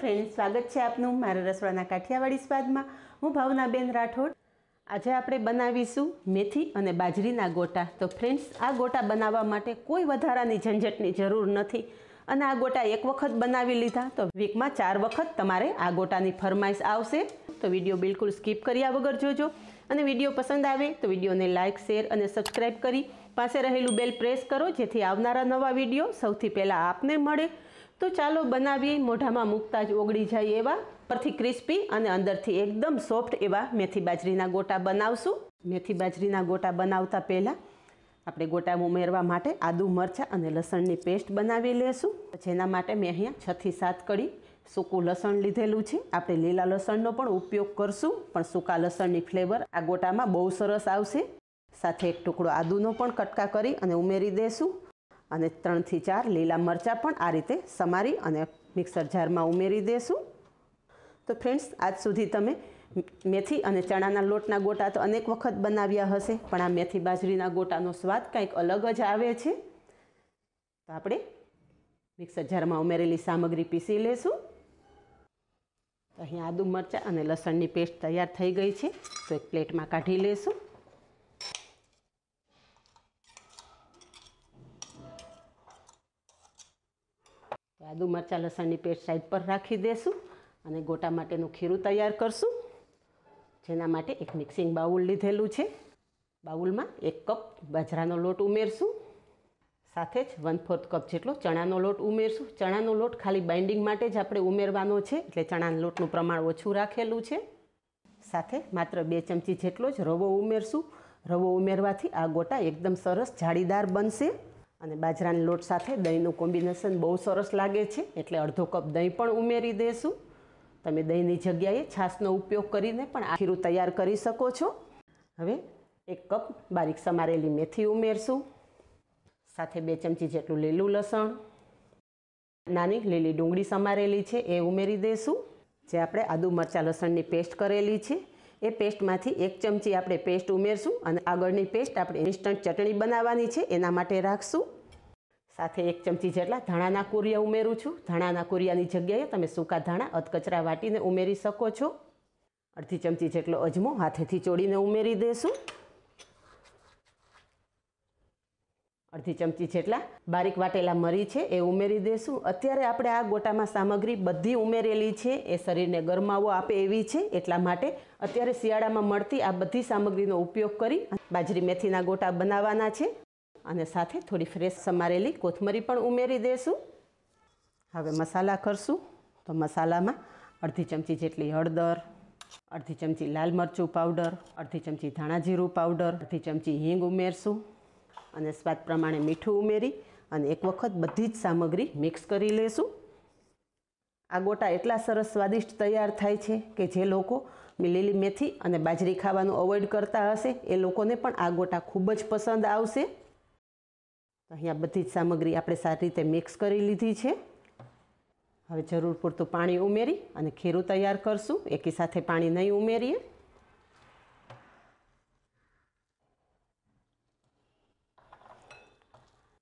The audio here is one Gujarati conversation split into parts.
ફ્રેન્ડ સ્વાગત છે આપનું મારા રસોડાના કાઠિયાવાડી સ્વાદમાં હું ભાવનાબેન રાઠોડ આજે આપણે બનાવીશું મેથી અને બાજરીના ગોટા તો ફ્રેન્ડ્સ આ ગોટા બનાવવા માટે કોઈ વધારાની ઝંઝટની જરૂર નથી અને આ ગોટા એક વખત બનાવી લીધા તો વીકમાં ચાર વખત તમારે આ ગોટાની ફરમાઈશ આવશે તો વિડીયો બિલકુલ સ્કીપ કર્યા વગર જોજો અને વિડીયો પસંદ આવે તો વિડીયોને લાઇક શેર અને સબસ્ક્રાઈબ કરી પાસે રહેલું બેલ પ્રેસ કરો જેથી આવનારા નવા વિડીયો સૌથી પહેલાં આપને મળે તો ચાલો બનાવી મોઢામાં મૂકતા જ ઓગળી જાય એવા પરથી ક્રિસ્પી અને અંદરથી એકદમ સોફ્ટ એવા મેથી બાજરીના ગોટા બનાવશું મેથી બાજરીના ગોટા બનાવતા પહેલાં આપણે ગોટા ઉમેરવા માટે આદુ મરચાં અને લસણની પેસ્ટ બનાવી લઈશું જેના માટે મેં અહીંયા છથી સાત કડી સૂકું લસણ લીધેલું છે આપણે લીલા લસણનો પણ ઉપયોગ કરશું પણ સૂકા લસણની ફ્લેવર આ ગોટામાં બહુ સરસ આવશે સાથે એક ટુકડો આદુનો પણ કટકા કરી અને ઉમેરી દેશું અને ત્રણથી ચાર લીલા મરચાં પણ આ રીતે સમારી અને મિક્સર જારમાં ઉમેરી દેશું તો ફ્રેન્ડ્સ આજ સુધી તમે મેથી અને ચણાના લોટના ગોટા તો અનેક વખત બનાવ્યા હશે પણ આ મેથી બાજરીના ગોટાનો સ્વાદ કંઈક અલગ જ આવે છે તો આપણે મિક્સર જારમાં ઉમેરેલી સામગ્રી પીસી લેશું અહીં આદુ મરચાં અને લસણની પેસ્ટ તૈયાર થઈ ગઈ છે તો એક પ્લેટમાં કાઢી લેશું આદુ મરચાં લસણની પેસ્ટ સાઈડ પર રાખી દેશું અને ગોટા માટેનું ખીરું તૈયાર કરશું જેના માટે એક મિક્સિંગ બાઉલ લીધેલું છે બાઉલમાં એક કપ બાજરાનો લોટ ઉમેરશું સાથે જ વન ફોર્થ કપ જેટલો ચણાનો લોટ ઉમેરશું ચણાનો લોટ ખાલી બાઇન્ડિંગ માટે જ આપણે ઉમેરવાનો છે એટલે ચણાના લોટનું પ્રમાણ ઓછું રાખેલું છે સાથે માત્ર બે ચમચી જેટલો જ રવો ઉમેરશું રવો ઉમેરવાથી આ ગોટા એકદમ સરસ જાળીદાર બનશે અને બાજરાના લોટ સાથે દહીંનું કોમ્બિનેશન બહુ સરસ લાગે છે એટલે અડધો કપ દહીં પણ ઉમેરી દેશું તમે દહીંની જગ્યાએ છાશનો ઉપયોગ કરીને પણ આ તૈયાર કરી શકો છો હવે એક કપ બારીક સમારેલી મેથી ઉમેરશું સાથે બે ચમચી જેટલું લીલું લસણ નાની લીલી ડુંગળી સમારેલી છે એ ઉમેરી દઈશું જે આપણે આદુ મરચાં લસણની પેસ્ટ કરેલી છે એ પેસ્ટમાંથી એક ચમચી આપણે પેસ્ટ ઉમેરશું અને આગળની પેસ્ટ આપણે ઇન્સ્ટન્ટ ચટણી બનાવવાની છે એના માટે રાખશું સાથે એક ચમચી જેટલા ધાણાના કુરિયા ઉમેરું છું ધાણાના કુરિયાની જગ્યાએ તમે સૂકા ધાણા અધકચરા વાટીને ઉમેરી શકો છો અડધી ચમચી જેટલો અજમો હાથેથી ચોળીને ઉમેરી દેશું અડધી ચમચી જેટલા બારીક વાટેલા મરી છે એ ઉમેરી દેશું અત્યારે આપણે આ ગોટામાં સામગ્રી બધી ઉમેરેલી છે એ શરીરને ગરમાવો આપે એવી છે એટલા માટે અત્યારે શિયાળામાં મળતી આ બધી સામગ્રીનો ઉપયોગ કરી બાજરી મેથીના ગોટા બનાવવાના છે અને સાથે થોડી ફ્રેશ સમારેલી કોથમરી પણ ઉમેરી દેશું હવે મસાલા કરશું તો મસાલામાં અડધી ચમચી જેટલી હળદર અડધી ચમચી લાલ મરચું પાવડર અડધી ચમચી ધાણાજીરું પાવડર અડધી ચમચી હિંગ ઉમેરશું અને સ્વાદ પ્રમાણે મીઠું ઉમેરી અને એક વખત બધી જ સામગ્રી મિક્સ કરી લેશું આ ગોટા એટલા સરસ સ્વાદિષ્ટ તૈયાર થાય છે કે જે લોકો લીલી મેથી અને બાજરી ખાવાનું અવોઇડ કરતા હશે એ લોકોને પણ આ ગોટા ખૂબ જ પસંદ આવશે અહીંયા બધી જ સામગ્રી આપણે સારી રીતે મિક્સ કરી લીધી છે હવે જરૂર પૂરતું પાણી ઉમેરી અને ખીરું તૈયાર કરશું એકી સાથે પાણી નહીં ઉમેરીએ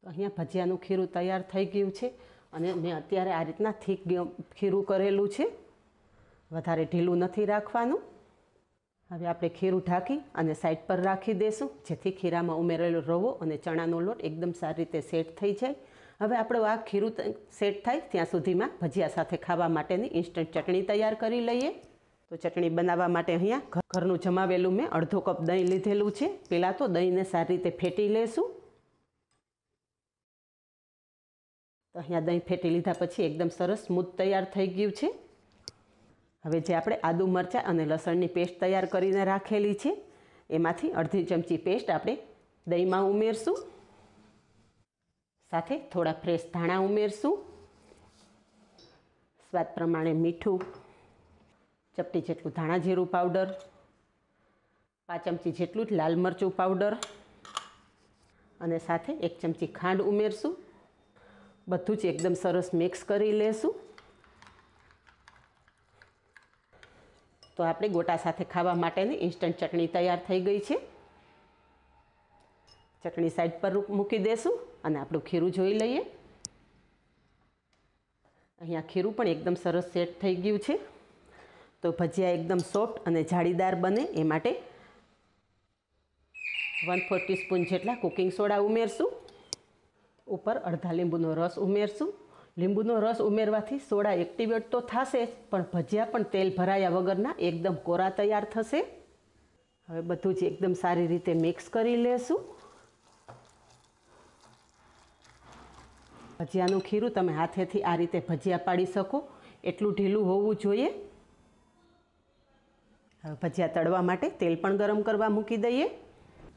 અહીંયા ભજીયાનું ખીરું તૈયાર થઈ ગયું છે અને મેં અત્યારે આ રીતના થીક ખીરું કરેલું છે વધારે ઢીલું નથી રાખવાનું હવે આપણે ખીરું ઢાંકી અને સાઈડ પર રાખી દઈશું જેથી ખીરામાં ઉમેરેલો રવો અને ચણાનો લોટ એકદમ સારી રીતે સેટ થઈ જાય હવે આપણે આ ખીરું સેટ થાય ત્યાં સુધીમાં ભજીયા સાથે ખાવા માટેની ઇન્સ્ટન્ટ ચટણી તૈયાર કરી લઈએ તો ચટણી બનાવવા માટે અહીંયા ઘરનું જમાવેલું મેં અડધો કપ દહીં લીધેલું છે પહેલાં તો દહીંને સારી રીતે ફેટી લેશું તો અહીંયા દહીં ફેટી લીધા પછી એકદમ સરસ સ્મૂથ તૈયાર થઈ ગયું છે હવે જે આપણે આદુ મરચાં અને લસણની પેસ્ટ તૈયાર કરીને રાખેલી છે એમાંથી અડધી ચમચી પેસ્ટ આપણે દહીંમાં ઉમેરશું સાથે થોડા ફ્રેશ ધાણા ઉમેરશું સ્વાદ પ્રમાણે મીઠું ચપટી જેટલું ધાણા જીરું પાવડર પાંચ ચમચી જેટલું જ લાલ મરચું પાવડર અને સાથે એક ચમચી ખાંડ ઉમેરશું બધું જ એકદમ સરસ મિક્સ કરી લેશું તો આપણે ગોટા સાથે ખાવા માટેની ઇન્સ્ટન્ટ ચટણી તૈયાર થઈ ગઈ છે ચટણી સાઈડ પર મૂકી દેશું અને આપણું ખીરું જોઈ લઈએ અહીંયા ખીરું પણ એકદમ સરસ સેટ થઈ ગયું છે તો ભજીયા એકદમ સોફ્ટ અને જાળીદાર બને એ માટે વન ફોર્ટી સ્પૂન જેટલા કુકિંગ સોડા ઉમેરશું ઉપર અડધા લીંબુનો રસ ઉમેરશું લીંબુનો રસ ઉમેરવાથી સોડા એક્ટિવેટ તો થશે જ પણ ભજીયા પણ તેલ ભરાયા વગરના એકદમ કોરા તૈયાર થશે હવે બધું જ એકદમ સારી રીતે મિક્સ કરી લેશું ભજીયાનું ખીરું તમે હાથેથી આ રીતે ભજીયા પાડી શકો એટલું ઢીલું હોવું જોઈએ હવે ભજીયા તળવા માટે તેલ પણ ગરમ કરવા મૂકી દઈએ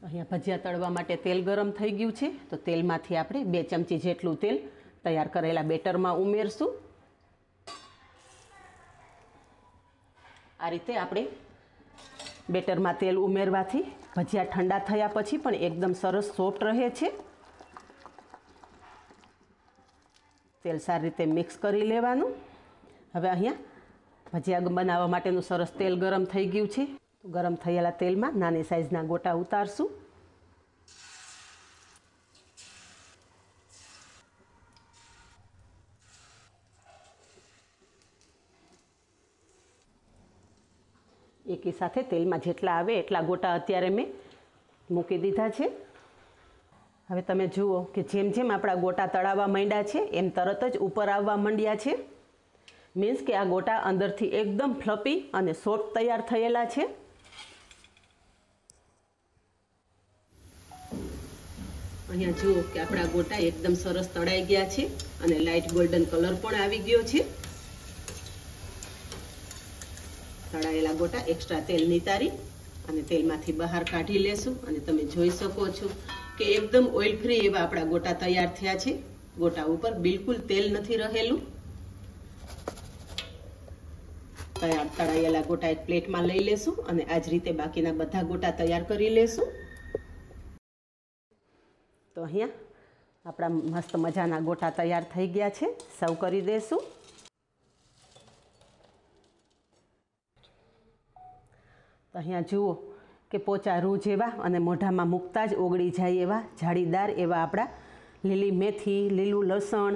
અહીંયા ભજીયા તળવા માટે તેલ ગરમ થઈ ગયું છે તો તેલમાંથી આપણે બે ચમચી જેટલું તેલ તૈયાર કરેલા બેટરમાં ઉમેરશું આ રીતે આપણે બેટરમાં તેલ ઉમેરવાથી ભજીયા ઠંડા થયા પછી પણ એકદમ સરસ સોફ્ટ રહે છે તેલ સારી રીતે મિક્સ કરી લેવાનું હવે અહીંયા ભજીયા બનાવવા માટેનું સરસ તેલ ગરમ થઈ ગયું છે ગરમ થયેલા તેલમાં નાની સાઇઝના ગોટા ઉતારશું એકી સાથે તેલમાં જેટલા આવે એટલા ગોટા અત્યારે મેં મૂકી દીધા છે હવે તમે જુઓ કે જેમ જેમ આપણા ગોટા તળાવવા માંડ્યા છે એમ તરત જ ઉપર આવવા માંડ્યા છે મીન્સ કે આ ગોટા અંદરથી એકદમ ફ્લપી અને સોફ્ટ તૈયાર થયેલા છે અહીંયા જુઓ કે આપણા ગોટા એકદમ સરસ તળાઈ ગયા છે અને લાઇટ ગોલ્ડન કલર પણ આવી ગયો છે તળાયેલા ગોટા એક્સ્ટ્રા તેલ નિતારી અને તેલમાંથી બહાર કાઢી લેશું અને તમે જોઈ શકો છો કે એકદમ ઓઇલ ફ્રી એવા આપણા ગોટા તૈયાર થયા છે ગોટા ઉપર બિલકુલ તેલ નથી રહેલું તૈયાર તળાયેલા ગોટા એક પ્લેટમાં લઈ લેશું અને આજ રીતે બાકીના બધા ગોટા તૈયાર કરી લેશું તો અહીંયા આપણા મસ્ત મજાના ગોટા તૈયાર થઈ ગયા છે સર્વ કરી દઈશું તો અહીંયા જુઓ કે પોચા રૂજ એવા અને મોઢામાં મૂકતા જ ઓગળી જાય એવા જાળીદાર એવા આપણા લીલી મેથી લીલું લસણ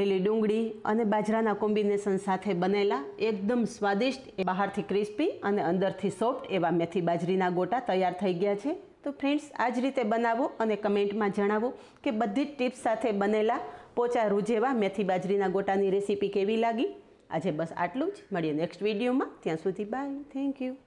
લીલી ડુંગળી અને બાજરાના કોમ્બિનેશન સાથે બનેલા એકદમ સ્વાદિષ્ટ બહારથી ક્રિસ્પી અને અંદરથી સોફ્ટ એવા મેથી બાજરીના ગોટા તૈયાર થઈ ગયા છે તો ફ્રેન્ડ્સ આ જ રીતે બનાવો અને કમેન્ટમાં જણાવો કે બધી જ ટિપ્સ સાથે બનેલા પોચા રૂજેવા મેથી બાજરીના ગોટાની રેસીપી કેવી લાગી આજે બસ આટલું જ મળીએ નેક્સ્ટ વિડીયોમાં ત્યાં સુધી બાય થેન્ક યુ